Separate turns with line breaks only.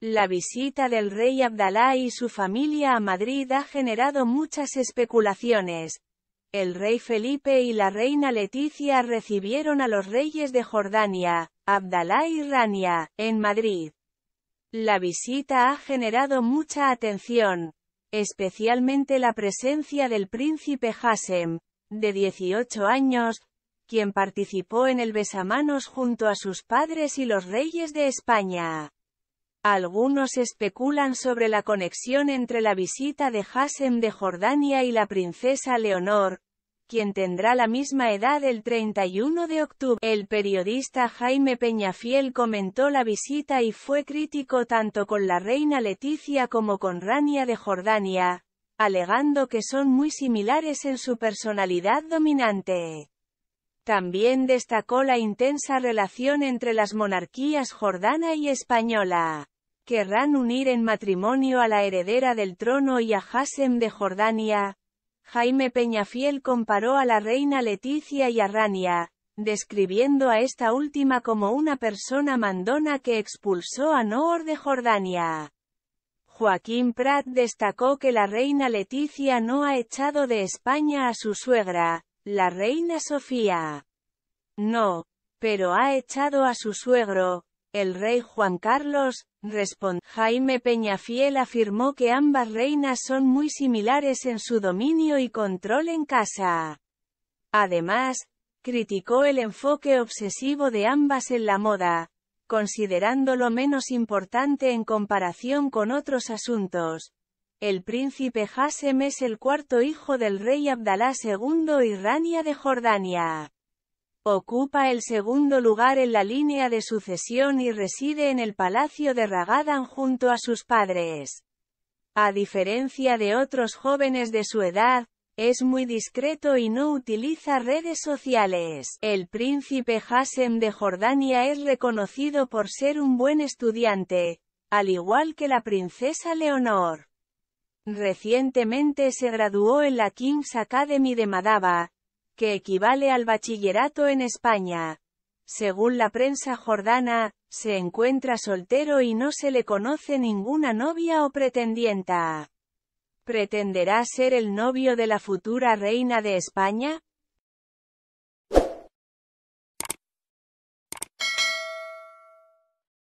La visita del rey Abdalá y su familia a Madrid ha generado muchas especulaciones. El rey Felipe y la reina Leticia recibieron a los reyes de Jordania, Abdalá y Rania, en Madrid. La visita ha generado mucha atención, especialmente la presencia del príncipe Hassem, de 18 años, quien participó en el besamanos junto a sus padres y los reyes de España. Algunos especulan sobre la conexión entre la visita de Hassem de Jordania y la princesa Leonor, quien tendrá la misma edad el 31 de octubre. El periodista Jaime Peñafiel comentó la visita y fue crítico tanto con la reina Leticia como con Rania de Jordania, alegando que son muy similares en su personalidad dominante. También destacó la intensa relación entre las monarquías jordana y española querrán unir en matrimonio a la heredera del trono y a Hassem de Jordania. Jaime Peñafiel comparó a la reina Leticia y a Rania, describiendo a esta última como una persona mandona que expulsó a Noor de Jordania. Joaquín Prat destacó que la reina Leticia no ha echado de España a su suegra, la reina Sofía. No, pero ha echado a su suegro, el rey Juan Carlos, responde, Jaime Peñafiel afirmó que ambas reinas son muy similares en su dominio y control en casa. Además, criticó el enfoque obsesivo de ambas en la moda, considerándolo menos importante en comparación con otros asuntos. El príncipe Hassem es el cuarto hijo del rey Abdalá II y Rania de Jordania. Ocupa el segundo lugar en la línea de sucesión y reside en el Palacio de Ragadan junto a sus padres. A diferencia de otros jóvenes de su edad, es muy discreto y no utiliza redes sociales. El príncipe Hassem de Jordania es reconocido por ser un buen estudiante, al igual que la princesa Leonor. Recientemente se graduó en la King's Academy de Madaba, que equivale al bachillerato en España. Según la prensa jordana, se encuentra soltero y no se le conoce ninguna novia o pretendienta. ¿Pretenderá ser el novio de la futura reina de España?